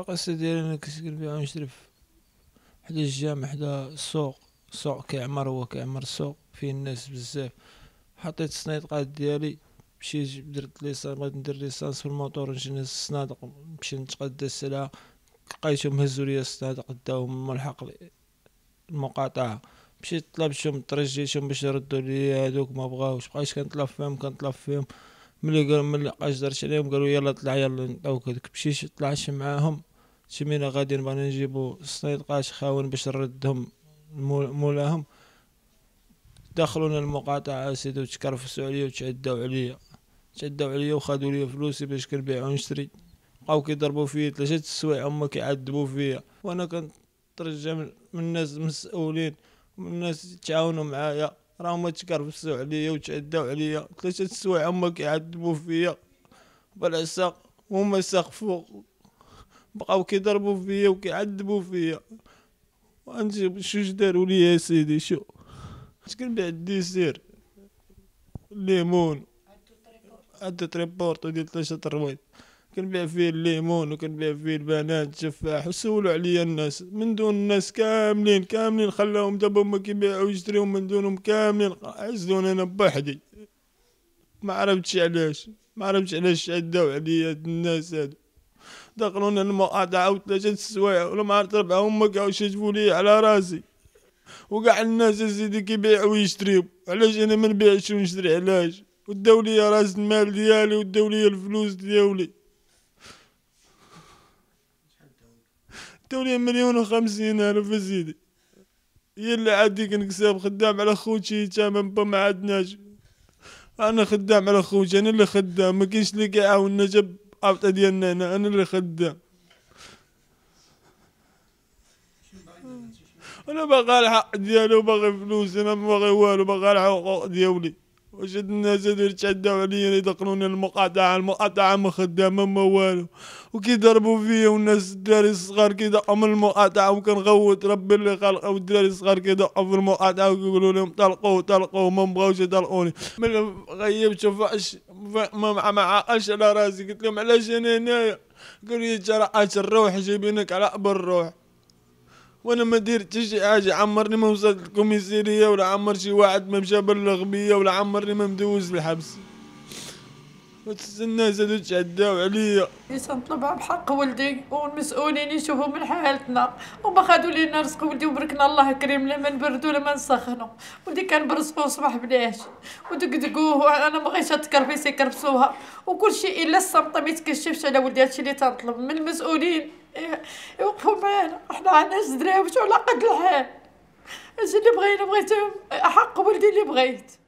القصة ديالي أنا كنسكن فيها في حدا الجامع حدا السوق السوق كيعمر هو كيعمر السوق فيه الناس بزاف حطيت السنيطقات ديالي مشيت درت ليسان بغيت ندير ليسانس في الموطور نجي الصنادق نمشي نتقدى السلعة لقيتهم هزو ليا الصنادق داهم ملحق المقاطعة مشيت طلبتهم ترجيتهم باش يردو ليا هادوك ما بغاوش بقيت كنطلب فيهم كنطلب فيهم ملي قالوا ملي لقاش درت عليهم قالوا يلا طلع يلا نعطيوك هاديك مشيت طلعت معاهم شمينا غادي نبغى نجيبو سنيد قاش خاون باش نردهم مولاهم دخلونا المقاطعة سيدي وتكرفسوا عليا وتعداو عليا تعداو عليا وخدوا لي فلوسي باش كنبيع ونشري بقاو كيضربوا فيا ثلاثة السوايع هما كيعذبوا فيا وانا كنترجى من الناس المسؤولين من الناس تعاونوا معايا راهما تكرفسو تكرفسوا عليا وتعداو عليا ثلاثة السوايع هما كيعذبوا فيا بالعساق هما سقفوا بقاو كيضربوا فيا وكيعذبوا فيا وانت شو داروا لي يا سيدي شو شكون بعد الديسير الليمون عدة ريبورت ديال ثلاثة ترويض كنبيع فيه الليمون وكنبيع فيه البنات التفاح وسولوا عليا الناس من دون الناس كاملين كاملين خلاهم دابا هما كيبيعوا ويشتريو من دونهم كاملين عزلوني انا بوحدي ما عرفتش علاش ما عرفتش علاش عداو عليا الناس هادو دخلون المقعد عاود ثلاثة السوايع ولا ما عرفت ربع هما كاع شجبوا لي على راسي وكاع الناس زيدي كيبيعوا ويشريوا علاش انا ما نبيعش ونشري علاش وداو لي راس المال ديالي وداو لي الفلوس ديالي داو ليا مليون وخمسين الف زيدي هي اللي عادي كنكسب خدام على خوتي تمام با ما عندناش انا خدام على خوتي انا اللي خدام ما كاينش اللي كيعاوننا جاب الرقابة ديالنا انا انا اللي خدام انا باغي الحق ديالو باغي فلوس انا ما باغي والو باغي الحقوق ديالي واش هاد الناس هادو يتشداو عليا دقنوني المقاطعة المقاطعة ما خدامة ما والو وكيضربو فيا والناس الدراري الصغار كيدقوا من المقاطعة وكنغوت ربي اللي خلقه والدراري الصغار كيدقوا في المقاطعة وكيقولوا لهم طلقو طلقو ما بغاوش يطلقوني ما غيبتو فاش مع على راسي قلت لهم علاش انا هنايا قالوا لي ترى اجر روح جايبينك على قبر روح وانا ما درت شي حاجه عمرني ما وصلت الكوميسيريه ولا عمر شي واحد ما مشى بلغ بيا ولا عمرني ما مدوز الحبس وتستنى تشداو عليا لسه إيه، نطلبها بحق ولدي والمسؤولين يشوفوا من حالتنا وما خدوا لينا رزق ولدي وبركنا الله كريم لا ما نبردو لا ما نسخنو ولدي كان برسقو صباح بلاش ودقدقوه انا ما بغيتش تكرفيس يكرفسوها وكل شيء الا الصمت ما يتكشفش على ولدي هادشي اللي تنطلب من المسؤولين يوقفوا إيه، إيه، معانا حنا عندنا زدراوت وعلى قد الحال هادشي اللي بغينا بغيتهم حق ولدي اللي بغيت